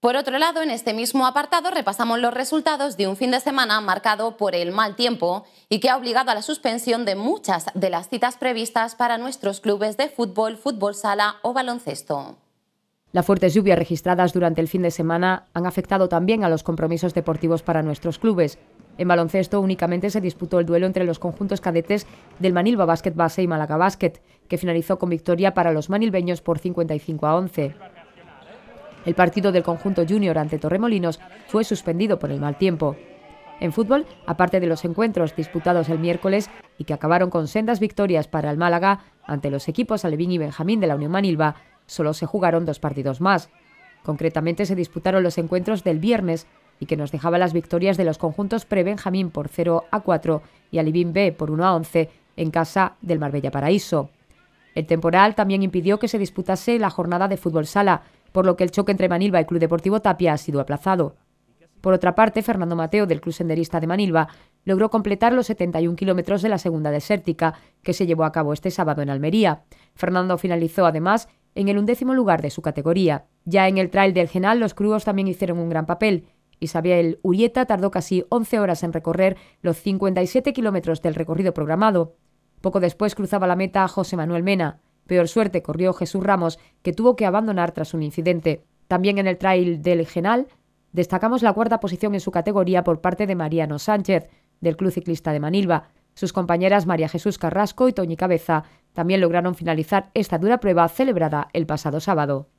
Por otro lado, en este mismo apartado repasamos los resultados de un fin de semana marcado por el mal tiempo y que ha obligado a la suspensión de muchas de las citas previstas para nuestros clubes de fútbol, fútbol sala o baloncesto. Las fuertes lluvias registradas durante el fin de semana han afectado también a los compromisos deportivos para nuestros clubes. En baloncesto únicamente se disputó el duelo entre los conjuntos cadetes del Manilva Basket Base y Málaga Basket, que finalizó con victoria para los manilbeños por 55 a 11. El partido del conjunto junior ante Torremolinos fue suspendido por el mal tiempo. En fútbol, aparte de los encuentros disputados el miércoles y que acabaron con sendas victorias para el Málaga ante los equipos Alevín y Benjamín de la Unión Manilva, solo se jugaron dos partidos más. Concretamente se disputaron los encuentros del viernes y que nos dejaba las victorias de los conjuntos pre-Benjamín por 0 a 4 y Alevín B por 1 a 11 en casa del Marbella Paraíso. El temporal también impidió que se disputase la jornada de fútbol sala, por lo que el choque entre Manilva y Club Deportivo Tapia ha sido aplazado. Por otra parte, Fernando Mateo, del Club Senderista de Manilva, logró completar los 71 kilómetros de la segunda desértica, que se llevó a cabo este sábado en Almería. Fernando finalizó, además, en el undécimo lugar de su categoría. Ya en el Trail del Genal, los crudos también hicieron un gran papel. Isabel Urieta tardó casi 11 horas en recorrer los 57 kilómetros del recorrido programado. Poco después cruzaba la meta José Manuel Mena. Peor suerte corrió Jesús Ramos, que tuvo que abandonar tras un incidente. También en el trail del Genal destacamos la cuarta posición en su categoría por parte de Mariano Sánchez, del Club Ciclista de Manilva. Sus compañeras María Jesús Carrasco y Toñi Cabeza también lograron finalizar esta dura prueba celebrada el pasado sábado.